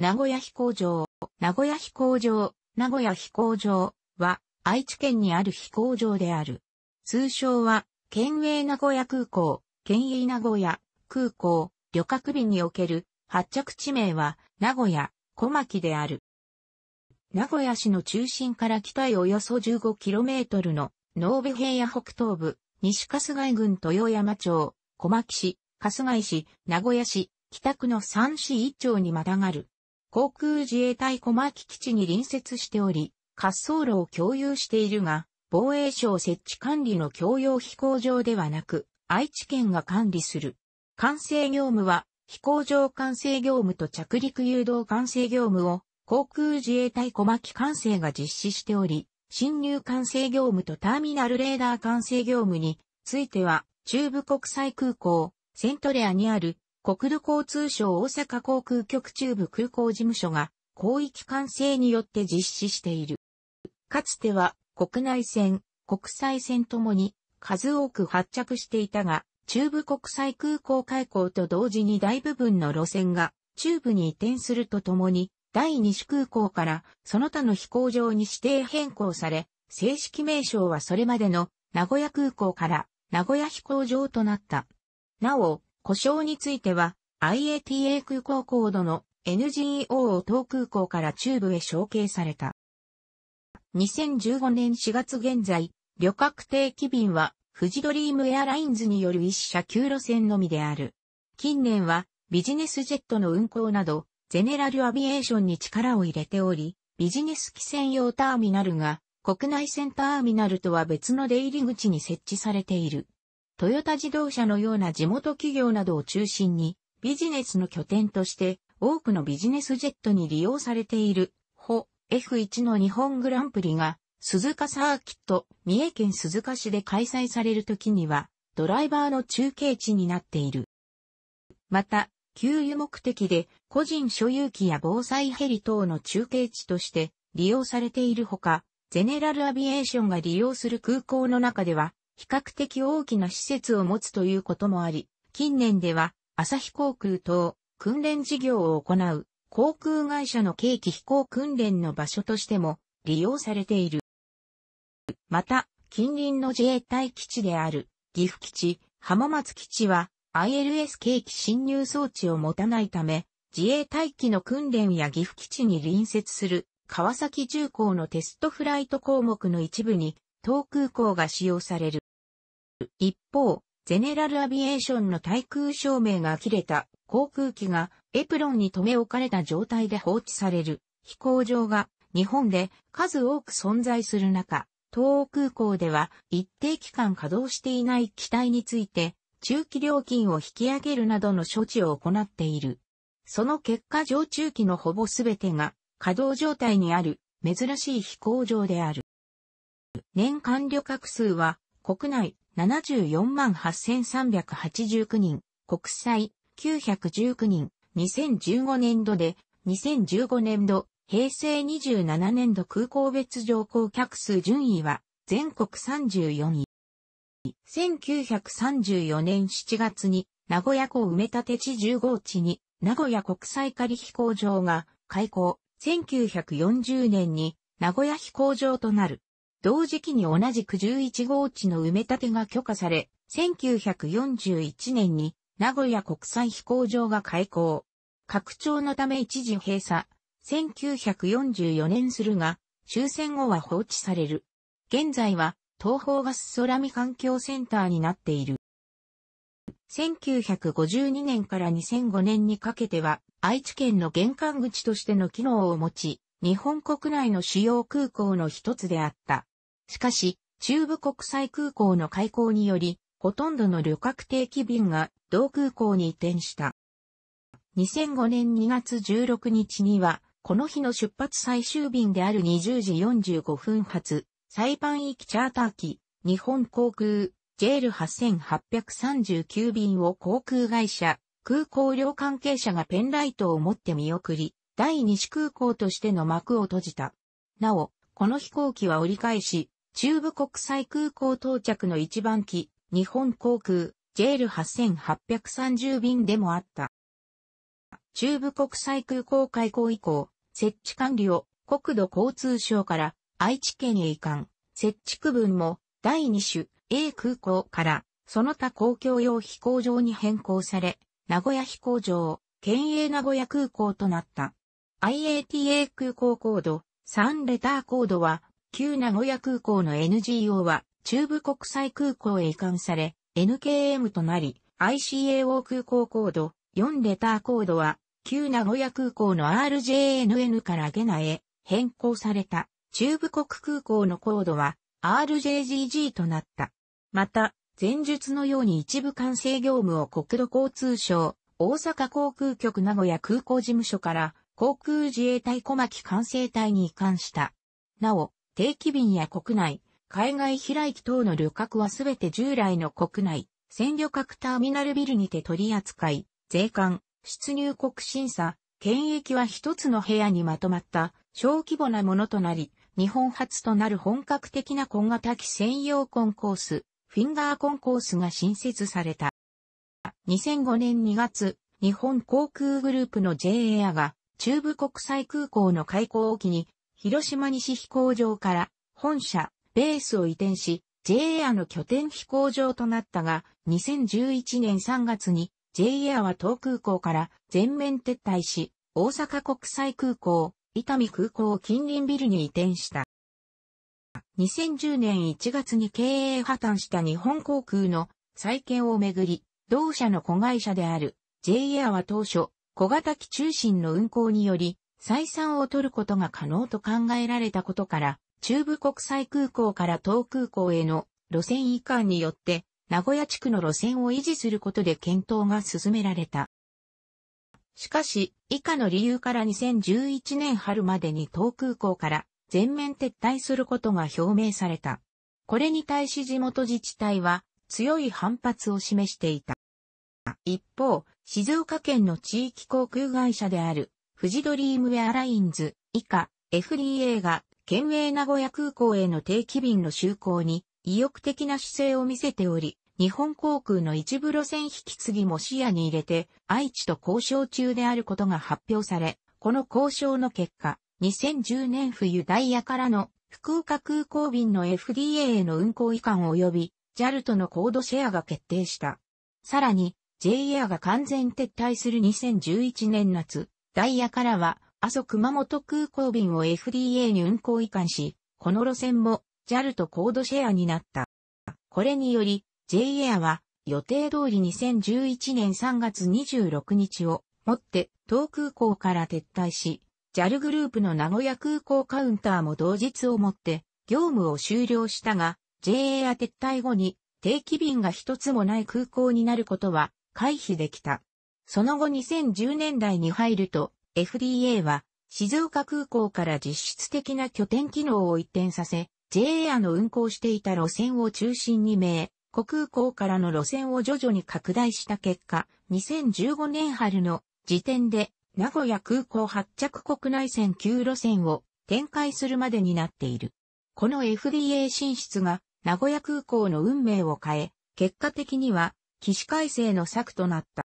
名古屋飛行場、名古屋飛行場、名古屋飛行場は愛知県にある飛行場である。通称は、県営名古屋空港、県営名古屋空港、旅客便における発着地名は名古屋、小牧である。名古屋市の中心から北へおよそ 15km の農部平野北東部、西春日井郡豊山町、小牧市、春日井市、名古屋市、北区の3市1町にまたがる。航空自衛隊小牧基地に隣接しており、滑走路を共有しているが、防衛省設置管理の共用飛行場ではなく、愛知県が管理する。管制業務は、飛行場管制業務と着陸誘導管制業務を、航空自衛隊小牧管制が実施しており、侵入管制業務とターミナルレーダー管制業務については、中部国際空港、セントレアにある国土交通省大阪航空局中部空港事務所が広域管制によって実施している。かつては国内線、国際線ともに数多く発着していたが、中部国際空港開港と同時に大部分の路線が中部に移転するとともに、第二種空港からその他の飛行場に指定変更され、正式名称はそれまでの名古屋空港から名古屋飛行場となった。なお、故障については、IATA 空港コードの NGO を東空港から中部へ承継された。2015年4月現在、旅客定期便は、富士ドリームエアラインズによる一社9路線のみである。近年は、ビジネスジェットの運航など、ゼネラルアビエーションに力を入れており、ビジネス機専用ターミナルが、国内線ターミナルとは別の出入り口に設置されている。トヨタ自動車のような地元企業などを中心に、ビジネスの拠点として、多くのビジネスジェットに利用されている、ホ、F1 の日本グランプリが、鈴鹿サーキット、三重県鈴鹿市で開催される時には、ドライバーの中継地になっている。また、給油目的で個人所有機や防災ヘリ等の中継地として利用されているほか、ゼネラルアビエーションが利用する空港の中では、比較的大きな施設を持つということもあり、近年では、朝日航空等、訓練事業を行う、航空会社の景気飛行訓練の場所としても、利用されている。また、近隣の自衛隊基地である、岐阜基地、浜松基地は、ILS 景気侵入装置を持たないため、自衛隊機の訓練や岐阜基地に隣接する、川崎重工のテストフライト項目の一部に、東空港が使用される。一方、ゼネラルアビエーションの対空照明が切れた航空機がエプロンに留め置かれた状態で放置される飛行場が日本で数多く存在する中、東欧空港では一定期間稼働していない機体について中期料金を引き上げるなどの処置を行っている。その結果常駐機のほぼすべてが稼働状態にある珍しい飛行場である。年間旅客数は国内74万8389人、国際919人、2015年度で、2015年度、平成27年度空港別乗降客数順位は、全国34位。1934年7月に、名古屋港埋め立て地10号地に、名古屋国際仮飛行場が開港。1940年に名古屋飛行場となる。同時期に同じく11号地の埋め立てが許可され、1941年に名古屋国際飛行場が開港。拡張のため一時閉鎖。1944年するが、終戦後は放置される。現在は東方ガス空見環境センターになっている。1952年から2005年にかけては愛知県の玄関口としての機能を持ち、日本国内の主要空港の一つであった。しかし、中部国際空港の開港により、ほとんどの旅客定期便が同空港に移転した。2005年2月16日には、この日の出発最終便である20時45分発、サイパン行きチャーター機、日本航空、JL8839 便を航空会社、空港両関係者がペンライトを持って見送り、第二子空港としての幕を閉じた。なお、この飛行機は折り返し、中部国際空港到着の一番機、日本航空、JL8830 便でもあった。中部国際空港開港以降、設置管理を国土交通省から愛知県へ移管、設置区分も第2種 A 空港からその他公共用飛行場に変更され、名古屋飛行場、県営名古屋空港となった。IATA 空港コード、3レターコードは旧名古屋空港の NGO は中部国際空港へ移管され、NKM となり、ICAO 空港コード4レターコードは、旧名古屋空港の RJNN からゲナへ変更された中部国空港のコードは RJGG となった。また、前述のように一部管制業務を国土交通省、大阪航空局名古屋空港事務所から航空自衛隊小牧管制隊に移管した。なお、定期便や国内、海外開き等の旅客はすべて従来の国内、線旅客ターミナルビルにて取り扱い、税関、出入国審査、検疫は一つの部屋にまとまった小規模なものとなり、日本初となる本格的な小型機専用コンコース、フィンガーコンコースが新設された。2005年2月、日本航空グループの JA が中部国際空港の開港機に広島西飛行場から本社、ベースを移転し、JA の拠点飛行場となったが、2011年3月に JA は東空港から全面撤退し、大阪国際空港、伊丹空港近隣ビルに移転した。2010年1月に経営破綻した日本航空の再建をめぐり、同社の子会社である JA は当初、小型機中心の運航により、採算を取ることが可能と考えられたことから、中部国際空港から東空港への路線移管によって、名古屋地区の路線を維持することで検討が進められた。しかし、以下の理由から2011年春までに東空港から全面撤退することが表明された。これに対し地元自治体は強い反発を示していた。一方、静岡県の地域航空会社である富士ドリームウェアラインズ、以下、FDA が、県営名古屋空港への定期便の就航に、意欲的な姿勢を見せており、日本航空の一部路線引き継ぎも視野に入れて、愛知と交渉中であることが発表され、この交渉の結果、2010年冬ダイヤからの福岡空港便の FDA への運航移管及び JAL とのコードシェアが決定した。さらに J a が完全撤退する2011年夏、ダイヤからは、阿蘇熊本空港便を FDA に運行移管し、この路線も JAL とコードシェアになった。これにより、J エアは予定通り2011年3月26日をもって東空港から撤退し、JAL グループの名古屋空港カウンターも同日をもって業務を終了したが、J エア撤退後に定期便が一つもない空港になることは回避できた。その後2010年代に入ると、FDA は静岡空港から実質的な拠点機能を一転させ、JA の運行していた路線を中心に名、古空港からの路線を徐々に拡大した結果、2015年春の時点で名古屋空港発着国内線9路線を展開するまでになっている。この FDA 進出が名古屋空港の運命を変え、結果的には起死回生の策となった。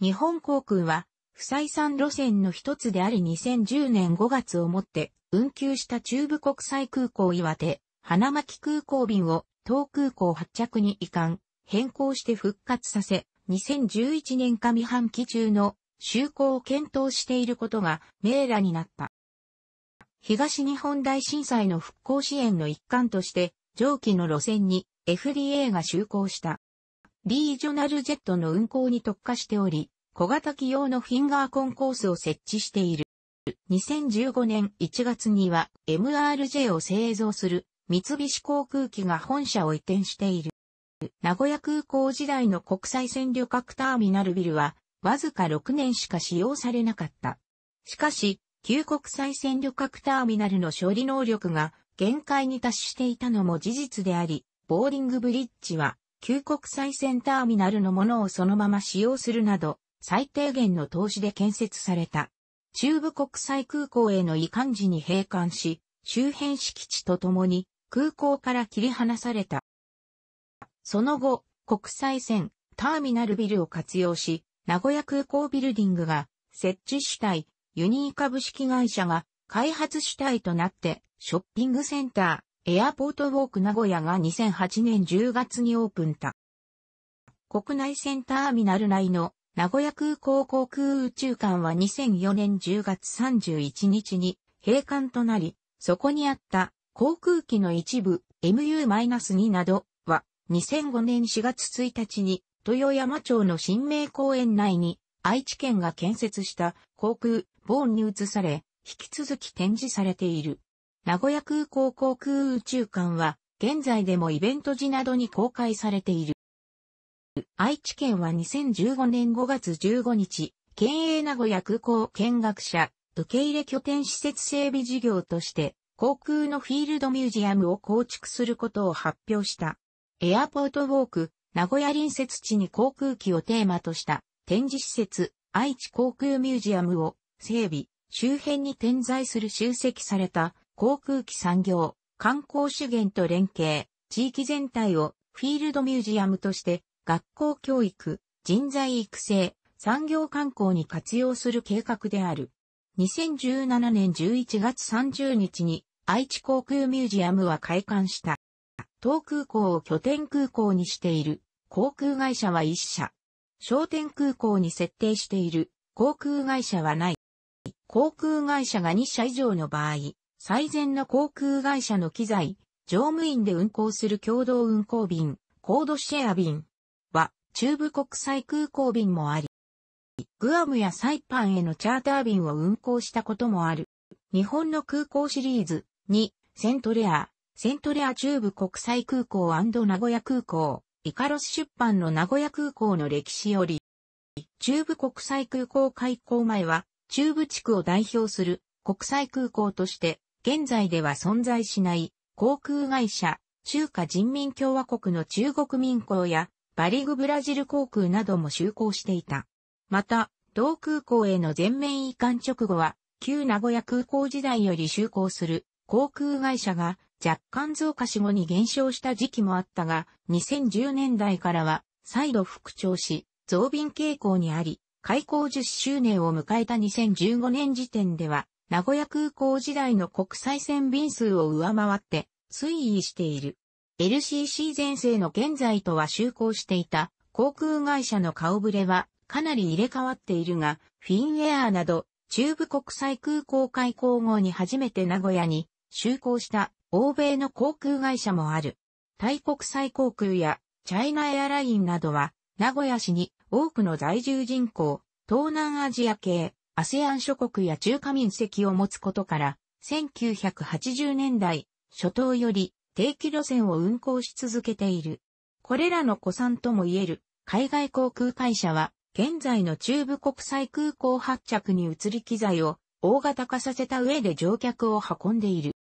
日本航空は、不採算路線の一つであり2010年5月をもって運休した中部国際空港岩手、花巻空港便を東空港発着に移管、変更して復活させ、2011年上半期中の就航を検討していることが明らになった。東日本大震災の復興支援の一環として、上記の路線に FDA が就航した。リージョナルジェットの運行に特化しており、小型機用のフィンガーコンコースを設置している。2015年1月には MRJ を製造する三菱航空機が本社を移転している。名古屋空港時代の国際線旅客ターミナルビルは、わずか6年しか使用されなかった。しかし、旧国際線旅客ターミナルの処理能力が限界に達していたのも事実であり、ボーリングブリッジは旧国際線ターミナルのものをそのまま使用するなど、最低限の投資で建設された。中部国際空港への移管時に閉館し、周辺敷地とともに空港から切り離された。その後、国際線ターミナルビルを活用し、名古屋空港ビルディングが設置主体、ユニー株式会社が開発主体となってショッピングセンター、エアポートウォーク名古屋が2008年10月にオープンた。国内線ターミナル内の名古屋空港航空宇宙館は2004年10月31日に閉館となり、そこにあった航空機の一部 MU-2 などは2005年4月1日に豊山町の新名公園内に愛知県が建設した航空ボーンに移され、引き続き展示されている。名古屋空港航空宇宙館は、現在でもイベント時などに公開されている。愛知県は2015年5月15日、県営名古屋空港見学者、受け入れ拠点施設整備事業として、航空のフィールドミュージアムを構築することを発表した。エアポートウォーク、名古屋隣接地に航空機をテーマとした展示施設、愛知航空ミュージアムを整備、周辺に点在する集積された航空機産業、観光資源と連携、地域全体をフィールドミュージアムとして学校教育、人材育成、産業観光に活用する計画である。2017年11月30日に愛知航空ミュージアムは開館した。東空港を拠点空港にしている航空会社は1社。商店空港に設定している航空会社はない。航空会社が2社以上の場合、最善の航空会社の機材、乗務員で運航する共同運航便、コードシェア便は中部国際空港便もあり、グアムやサイパンへのチャーター便を運航したこともある。日本の空港シリーズ2、セントレア、セントレア中部国際空港名古屋空港、イカロス出版の名古屋空港の歴史より、中部国際空港開港前は、中部地区を代表する国際空港として現在では存在しない航空会社、中華人民共和国の中国民航やバリグブラジル航空なども就航していた。また、同空港への全面移管直後は、旧名古屋空港時代より就航する航空会社が若干増加し後に減少した時期もあったが、2010年代からは再度復調し、増便傾向にあり、開港10周年を迎えた2015年時点では、名古屋空港時代の国際線便数を上回って推移している。LCC 前世の現在とは就航していた航空会社の顔ぶれはかなり入れ替わっているが、フィンエアーなど中部国際空港開港後に初めて名古屋に就航した欧米の航空会社もある。タイ国際航空やチャイナエアラインなどは名古屋市に多くの在住人口、東南アジア系、アセアン諸国や中華民籍を持つことから、1980年代初頭より定期路線を運行し続けている。これらの古参とも言える海外航空会社は、現在の中部国際空港発着に移り機材を大型化させた上で乗客を運んでいる。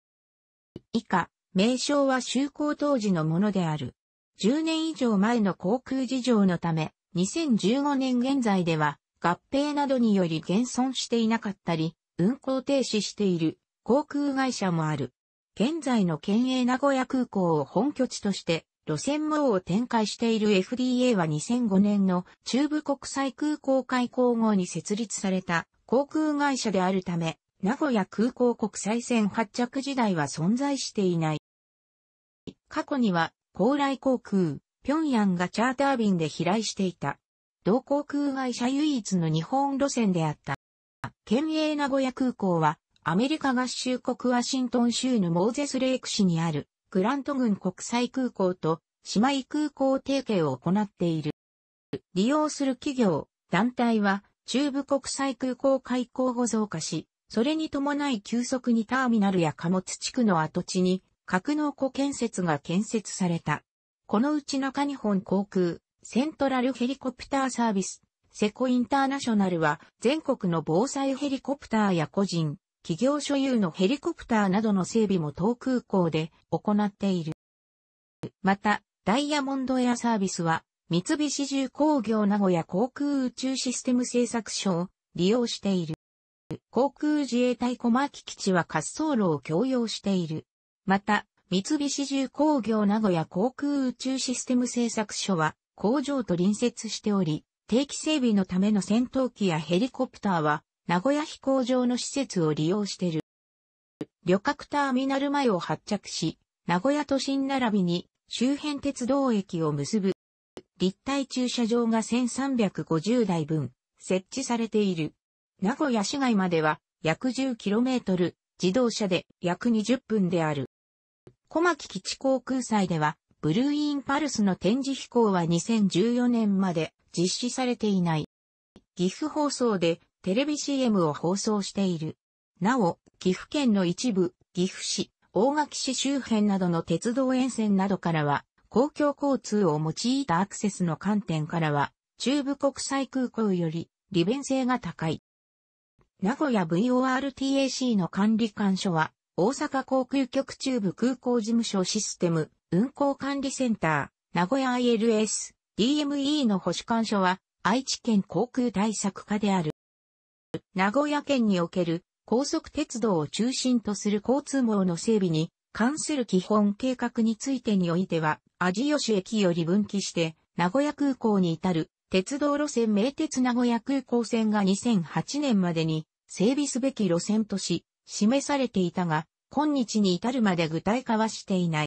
以下、名称は就航当時のものである。10年以上前の航空事情のため、2015年現在では合併などにより現存していなかったり、運行停止している航空会社もある。現在の県営名古屋空港を本拠地として路線網を展開している FDA は2005年の中部国際空港開港後に設立された航空会社であるため、名古屋空港国際線発着時代は存在していない。過去には、高麗航空、平壌がチャーター便で飛来していた。同航空会社唯一の日本路線であった。県営名古屋空港は、アメリカ合衆国ワシントン州のモーゼスレイク市にある、グラント郡国際空港と姉妹空港提携を行っている。利用する企業、団体は、中部国際空港開港後増加し、それに伴い急速にターミナルや貨物地区の跡地に、格納庫建設が建設された。このうち中日本航空、セントラルヘリコプターサービス、セコインターナショナルは全国の防災ヘリコプターや個人、企業所有のヘリコプターなどの整備も当空港で行っている。また、ダイヤモンドエアサービスは、三菱重工業名古屋航空宇宙システム製作所を利用している。航空自衛隊小牧基地は滑走路を共用している。また、三菱重工業名古屋航空宇宙システム製作所は、工場と隣接しており、定期整備のための戦闘機やヘリコプターは、名古屋飛行場の施設を利用している。旅客ターミナル前を発着し、名古屋都心並びに周辺鉄道駅を結ぶ。立体駐車場が1350台分設置されている。名古屋市街までは約 10km、自動車で約20分である。小牧基地航空祭ではブルーインパルスの展示飛行は2014年まで実施されていない。岐阜放送でテレビ CM を放送している。なお、岐阜県の一部、岐阜市、大垣市周辺などの鉄道沿線などからは、公共交通を用いたアクセスの観点からは、中部国際空港より利便性が高い。名古屋 VORTAC の管理官所は、大阪航空局中部空港事務所システム運行管理センター、名古屋 ILS、DME の保守官所は、愛知県航空対策課である。名古屋県における高速鉄道を中心とする交通網の整備に関する基本計画についてにおいては、味吉駅より分岐して、名古屋空港に至る鉄道路線名鉄名古屋空港線が2008年までに整備すべき路線とし、示されていたが、今日に至るまで具体化はしていない。